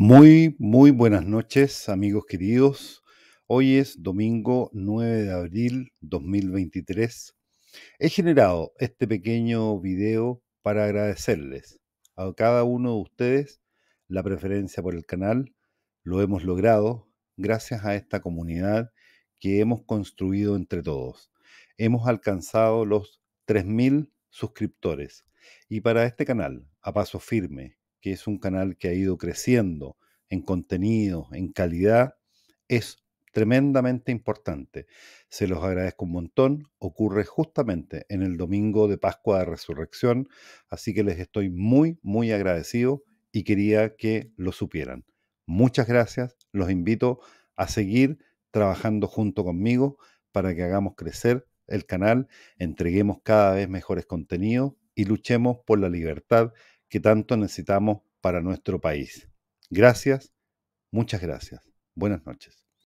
Muy, muy buenas noches, amigos queridos. Hoy es domingo 9 de abril 2023. He generado este pequeño video para agradecerles a cada uno de ustedes la preferencia por el canal. Lo hemos logrado gracias a esta comunidad que hemos construido entre todos. Hemos alcanzado los 3.000 suscriptores. Y para este canal, a paso firme que es un canal que ha ido creciendo en contenido, en calidad, es tremendamente importante. Se los agradezco un montón. Ocurre justamente en el domingo de Pascua de Resurrección, así que les estoy muy, muy agradecido y quería que lo supieran. Muchas gracias. Los invito a seguir trabajando junto conmigo para que hagamos crecer el canal, entreguemos cada vez mejores contenidos y luchemos por la libertad que tanto necesitamos para nuestro país. Gracias, muchas gracias. Buenas noches.